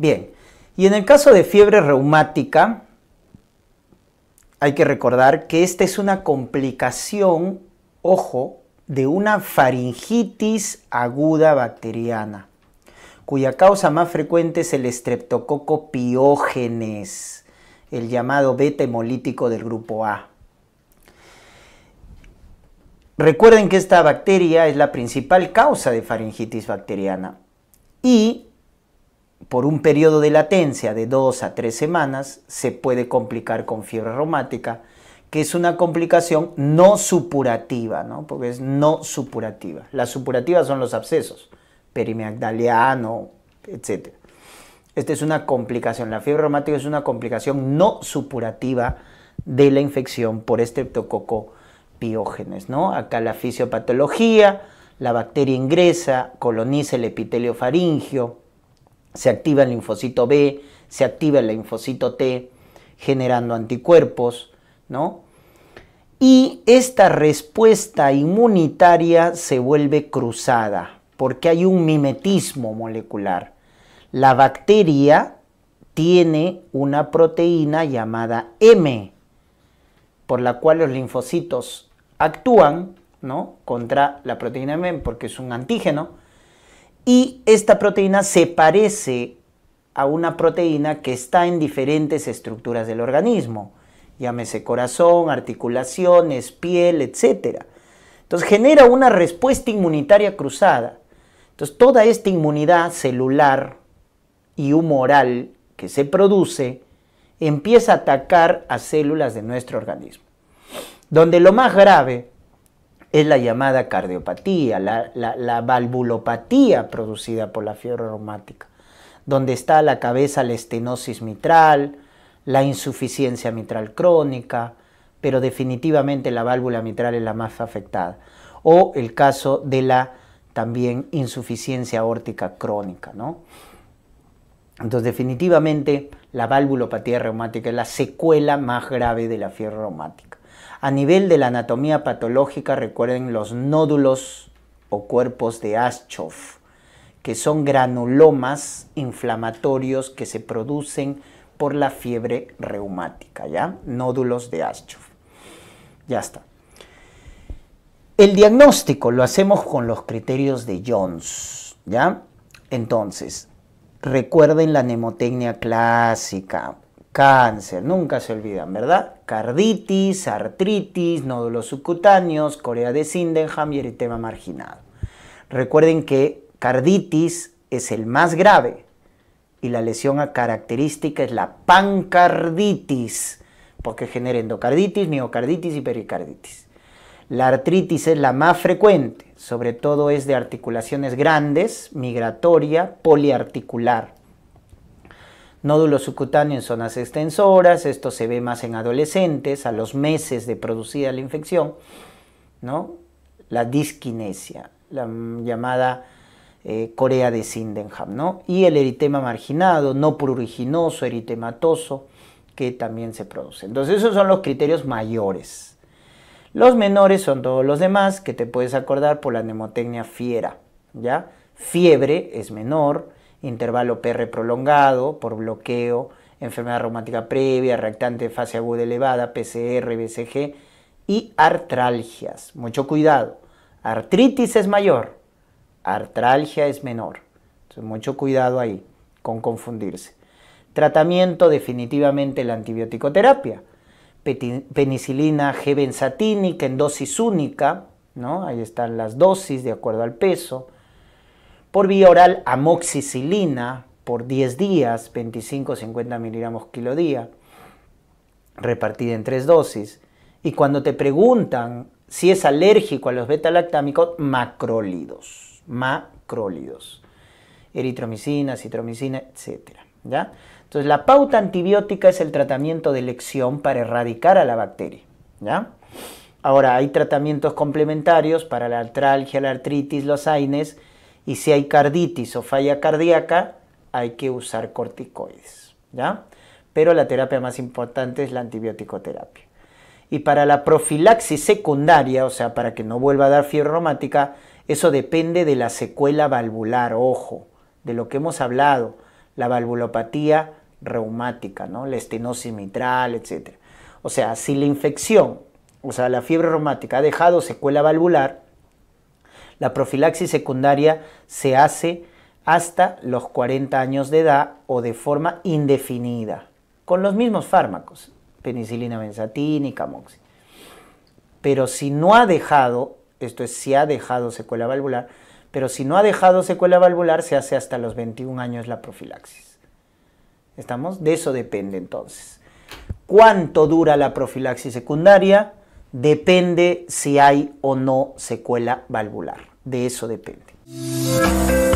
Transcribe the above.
Bien, y en el caso de fiebre reumática, hay que recordar que esta es una complicación, ojo, de una faringitis aguda bacteriana, cuya causa más frecuente es el estreptococo piógenes, el llamado beta hemolítico del grupo A. Recuerden que esta bacteria es la principal causa de faringitis bacteriana y por un periodo de latencia de dos a tres semanas se puede complicar con fiebre reumática, que es una complicación no supurativa, porque es no supurativa. Las supurativas son los abscesos, perimeagdaliano, etc. Esta es una complicación, la fiebre reumática es una complicación no supurativa de la infección por estreptococo piógenes. ¿no? Acá la fisiopatología, la bacteria ingresa, coloniza el epitelio faringio, se activa el linfocito B, se activa el linfocito T, generando anticuerpos, ¿no? Y esta respuesta inmunitaria se vuelve cruzada, porque hay un mimetismo molecular. La bacteria tiene una proteína llamada M, por la cual los linfocitos actúan ¿no? contra la proteína M, porque es un antígeno, y esta proteína se parece a una proteína que está en diferentes estructuras del organismo, llámese corazón, articulaciones, piel, etc. Entonces genera una respuesta inmunitaria cruzada. Entonces toda esta inmunidad celular y humoral que se produce empieza a atacar a células de nuestro organismo. Donde lo más grave es la llamada cardiopatía, la, valvulopatía producida por la fiebre reumática, donde está la cabeza la estenosis mitral, la insuficiencia mitral crónica, pero definitivamente la válvula mitral es la más afectada. O el caso de la también insuficiencia aórtica crónica, ¿no? Entonces, definitivamente, la valvulopatía reumática es la secuela más grave de la fiebre reumática. A nivel de la anatomía patológica, recuerden los nódulos o cuerpos de Aschoff, que son granulomas inflamatorios que se producen por la fiebre reumática, ¿ya? Nódulos de Aschoff. Ya está. El diagnóstico lo hacemos con los criterios de Jones, ¿ya? Entonces, recuerden la nemotecnia clásica, cáncer, nunca se olvidan, ¿verdad? carditis, artritis, nódulos subcutáneos, corea de Sindenham y eritema marginado. Recuerden que carditis es el más grave y la lesión característica es la pancarditis, porque genera endocarditis, miocarditis y pericarditis. La artritis es la más frecuente, sobre todo es de articulaciones grandes, migratoria, poliarticular. Nódulos subcutáneos en zonas extensoras, esto se ve más en adolescentes, a los meses de producida la infección, ¿no? La disquinesia, la llamada eh, Corea de Sindenham, ¿no? Y el eritema marginado, no pruriginoso, eritematoso, que también se produce. Entonces esos son los criterios mayores. Los menores son todos los demás que te puedes acordar por la nemotecnia fiera, ¿ya? Fiebre es menor, intervalo PR prolongado por bloqueo, enfermedad reumática previa, reactante de fase aguda elevada, PCR, BCG y artralgias. Mucho cuidado. Artritis es mayor, artralgia es menor. Entonces, mucho cuidado ahí con confundirse. Tratamiento definitivamente la antibiótico-terapia. Penicilina g-benzatínica en dosis única, ¿no? Ahí están las dosis de acuerdo al peso por vía oral amoxicilina por 10 días, 25-50 miligramos kilo día, repartida en tres dosis. Y cuando te preguntan si es alérgico a los beta-lactámicos, macrólidos, macrólidos, eritromicina, citromicina, etc. ¿ya? Entonces, la pauta antibiótica es el tratamiento de elección para erradicar a la bacteria. Ahora, hay tratamientos complementarios para la artralgia, la artritis, los AINES, y si hay carditis o falla cardíaca, hay que usar corticoides, ¿ya? Pero la terapia más importante es la antibiótico-terapia. Y para la profilaxis secundaria, o sea, para que no vuelva a dar fiebre reumática, eso depende de la secuela valvular, ojo, de lo que hemos hablado, la valvulopatía reumática, ¿no? La estenosis mitral, etc. O sea, si la infección, o sea, la fiebre reumática ha dejado secuela valvular, la profilaxis secundaria se hace hasta los 40 años de edad o de forma indefinida, con los mismos fármacos, penicilina benzatina y camoxi. Pero si no ha dejado, esto es, si ha dejado secuela valvular, pero si no ha dejado secuela valvular, se hace hasta los 21 años la profilaxis. ¿Estamos? De eso depende entonces. ¿Cuánto dura la profilaxis secundaria? Depende si hay o no secuela valvular de eso depende.